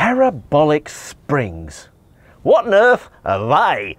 parabolic springs. What on earth are they?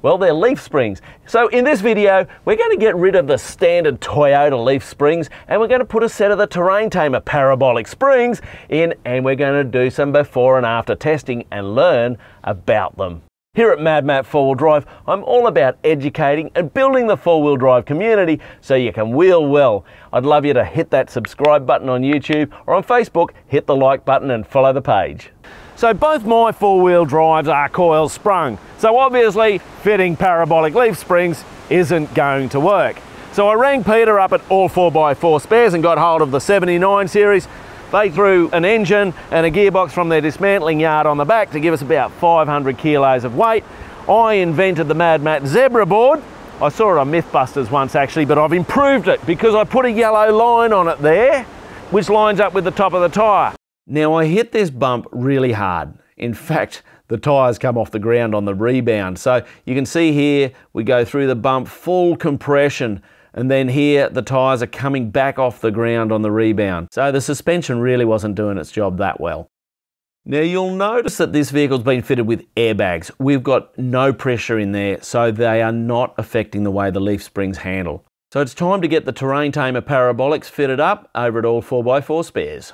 Well, they're leaf springs. So in this video, we're going to get rid of the standard Toyota leaf springs and we're going to put a set of the Terrain Tamer parabolic springs in and we're going to do some before and after testing and learn about them. Here at Mad Matt 4-Wheel Drive, I'm all about educating and building the 4-wheel drive community so you can wheel well. I'd love you to hit that subscribe button on YouTube or on Facebook, hit the like button and follow the page. So both my 4-wheel drives are coil sprung, so obviously fitting parabolic leaf springs isn't going to work. So I rang Peter up at all 4x4 spares and got hold of the 79 series they threw an engine and a gearbox from their dismantling yard on the back to give us about 500 kilos of weight. I invented the Mad Matt Zebra board. I saw it on Mythbusters once actually, but I've improved it because I put a yellow line on it there, which lines up with the top of the tyre. Now I hit this bump really hard. In fact, the tyres come off the ground on the rebound. So you can see here, we go through the bump, full compression. And then here, the tyres are coming back off the ground on the rebound. So the suspension really wasn't doing its job that well. Now you'll notice that this vehicle's been fitted with airbags. We've got no pressure in there, so they are not affecting the way the leaf springs handle. So it's time to get the Terrain Tamer Parabolics fitted up over at all 4x4 spares.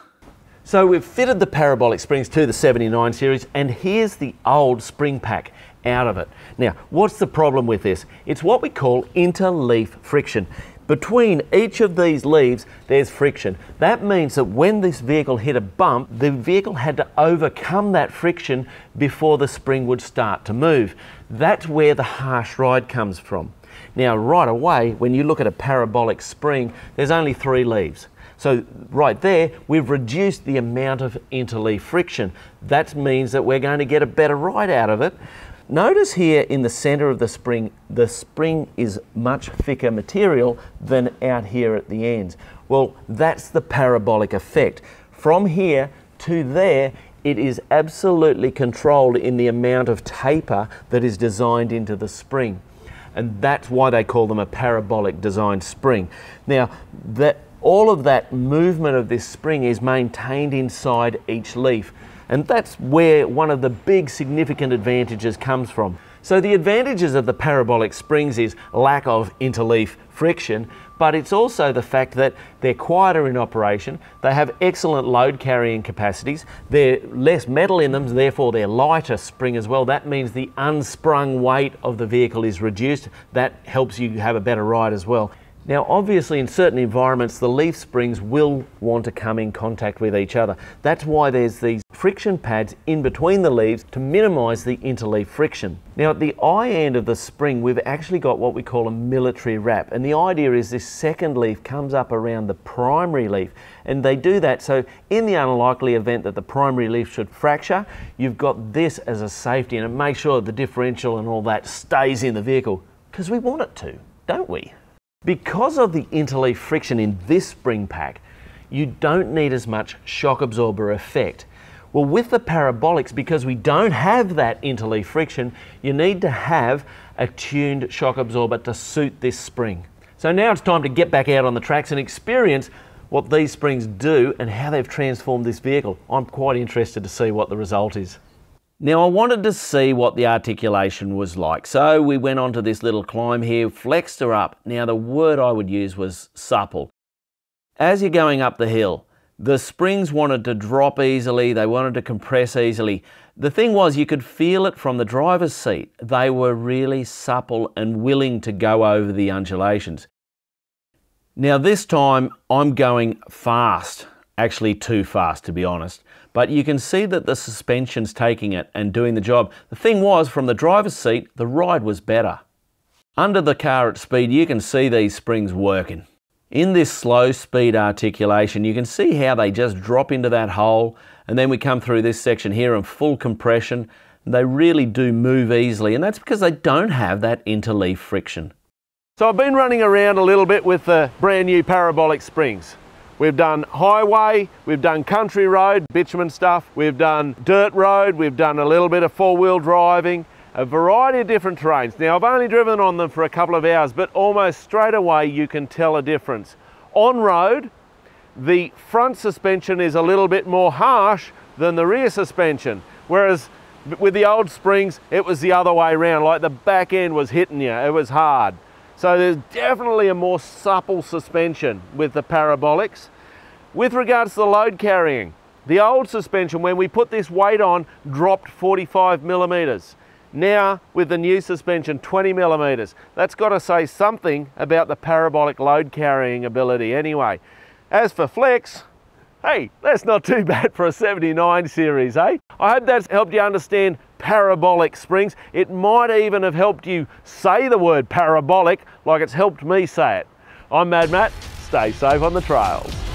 So we've fitted the parabolic springs to the 79 series and here's the old spring pack out of it. Now, what's the problem with this? It's what we call interleaf friction. Between each of these leaves, there's friction. That means that when this vehicle hit a bump, the vehicle had to overcome that friction before the spring would start to move. That's where the harsh ride comes from. Now, right away, when you look at a parabolic spring, there's only three leaves. So right there, we've reduced the amount of interleaf friction. That means that we're going to get a better ride out of it. Notice here in the center of the spring, the spring is much thicker material than out here at the ends. Well, that's the parabolic effect. From here to there, it is absolutely controlled in the amount of taper that is designed into the spring. And that's why they call them a parabolic designed spring. Now, that all of that movement of this spring is maintained inside each leaf. And that's where one of the big significant advantages comes from. So the advantages of the parabolic springs is lack of interleaf friction, but it's also the fact that they're quieter in operation, they have excellent load carrying capacities, they're less metal in them, therefore they're lighter spring as well. That means the unsprung weight of the vehicle is reduced. That helps you have a better ride as well. Now, obviously, in certain environments, the leaf springs will want to come in contact with each other. That's why there's these friction pads in between the leaves to minimise the interleaf friction. Now, at the eye end of the spring, we've actually got what we call a military wrap. And the idea is this second leaf comes up around the primary leaf. And they do that so, in the unlikely event that the primary leaf should fracture, you've got this as a safety and it makes sure the differential and all that stays in the vehicle because we want it to, don't we? Because of the interleaf friction in this spring pack, you don't need as much shock absorber effect. Well, with the parabolics, because we don't have that interleaf friction, you need to have a tuned shock absorber to suit this spring. So now it's time to get back out on the tracks and experience what these springs do and how they've transformed this vehicle. I'm quite interested to see what the result is. Now I wanted to see what the articulation was like, so we went onto this little climb here, flexed her up. Now the word I would use was supple. As you're going up the hill, the springs wanted to drop easily, they wanted to compress easily. The thing was, you could feel it from the driver's seat. They were really supple and willing to go over the undulations. Now this time, I'm going fast, actually too fast to be honest but you can see that the suspension's taking it and doing the job. The thing was, from the driver's seat, the ride was better. Under the car at speed, you can see these springs working. In this slow speed articulation, you can see how they just drop into that hole, and then we come through this section here in full compression. They really do move easily, and that's because they don't have that interleaf friction. So I've been running around a little bit with the brand new parabolic springs. We've done highway, we've done country road, bitumen stuff, we've done dirt road, we've done a little bit of four-wheel driving, a variety of different terrains. Now I've only driven on them for a couple of hours, but almost straight away you can tell a difference. On road, the front suspension is a little bit more harsh than the rear suspension, whereas with the old springs, it was the other way around, like the back end was hitting you, it was hard. So there's definitely a more supple suspension with the parabolics. With regards to the load carrying, the old suspension, when we put this weight on, dropped 45 millimeters. Now, with the new suspension, 20 millimeters. That's got to say something about the parabolic load carrying ability anyway. As for flex, Hey, that's not too bad for a 79 series, hey? Eh? I hope that's helped you understand parabolic springs. It might even have helped you say the word parabolic like it's helped me say it. I'm Mad Matt, stay safe on the trails.